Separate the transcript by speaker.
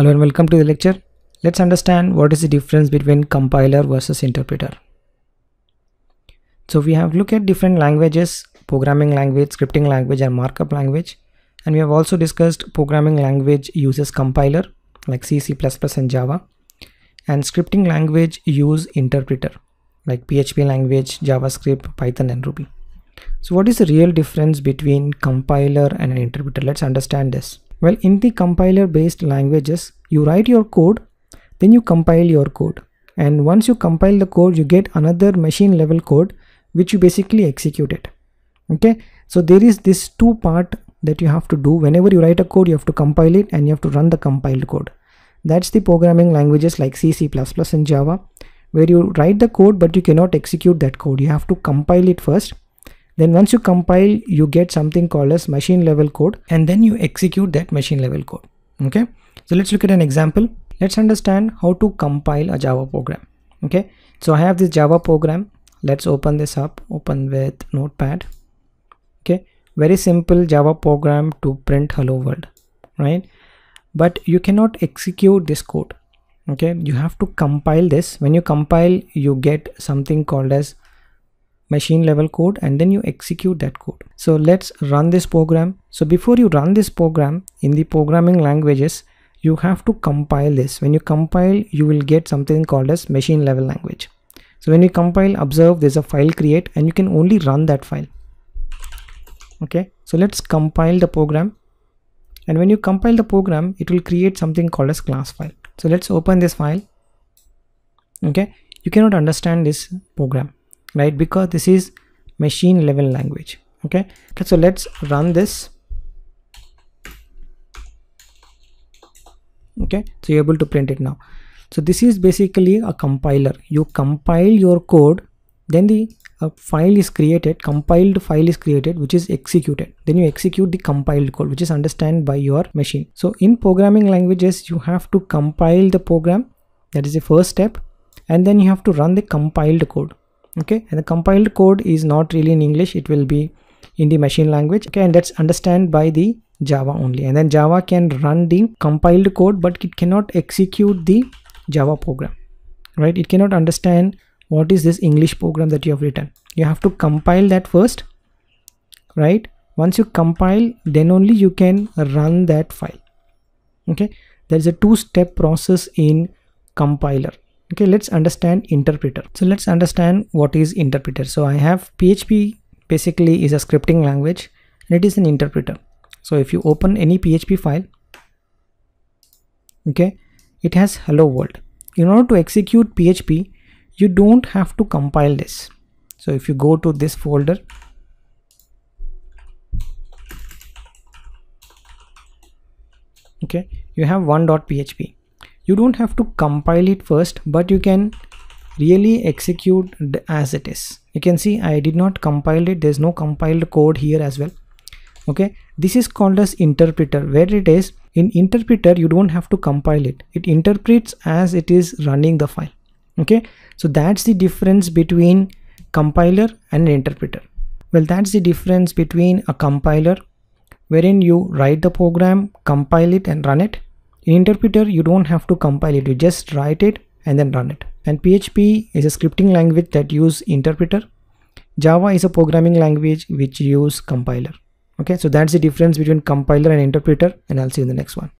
Speaker 1: Hello and welcome to the lecture. Let's understand what is the difference between compiler versus interpreter. So we have looked at different languages, programming language, scripting language and markup language. And we have also discussed programming language uses compiler like C, C++ and Java. And scripting language use interpreter like PHP language, JavaScript, Python and Ruby. So what is the real difference between compiler and an interpreter? Let's understand this. Well, in the compiler based languages, you write your code, then you compile your code. And once you compile the code, you get another machine level code, which you basically execute it. Okay. So there is this two part that you have to do. Whenever you write a code, you have to compile it and you have to run the compiled code. That's the programming languages like C, C++ and Java, where you write the code, but you cannot execute that code. You have to compile it first then once you compile, you get something called as machine level code and then you execute that machine level code. Okay. So let's look at an example. Let's understand how to compile a Java program. Okay. So I have this Java program. Let's open this up, open with notepad. Okay. Very simple Java program to print hello world, right? But you cannot execute this code okay you have to compile this when you compile you get something called as machine level code and then you execute that code. So let's run this program. So before you run this program in the programming languages, you have to compile this. When you compile, you will get something called as machine level language. So when you compile, observe there's a file create and you can only run that file. Okay, so let's compile the program. And when you compile the program, it will create something called as class file. So let's open this file. Okay, you cannot understand this program right because this is machine level language okay so let's run this okay so you're able to print it now so this is basically a compiler you compile your code then the a uh, file is created compiled file is created which is executed then you execute the compiled code which is understood by your machine so in programming languages you have to compile the program that is the first step and then you have to run the compiled code okay and the compiled code is not really in english it will be in the machine language okay and that's understand by the java only and then java can run the compiled code but it cannot execute the java program right it cannot understand what is this english program that you have written you have to compile that first right once you compile then only you can run that file okay there is a two step process in compiler okay let's understand interpreter so let's understand what is interpreter so i have php basically is a scripting language and it is an interpreter so if you open any php file okay it has hello world in order to execute php you don't have to compile this so if you go to this folder okay you have one PHP you don't have to compile it first but you can really execute as it is you can see i did not compile it there's no compiled code here as well okay this is called as interpreter where it is in interpreter you don't have to compile it it interprets as it is running the file okay so that's the difference between compiler and interpreter well that's the difference between a compiler wherein you write the program compile it and run it in interpreter, you don't have to compile it, you just write it and then run it. And PHP is a scripting language that use interpreter. Java is a programming language which use compiler. Okay, so that's the difference between compiler and interpreter and I'll see you in the next one.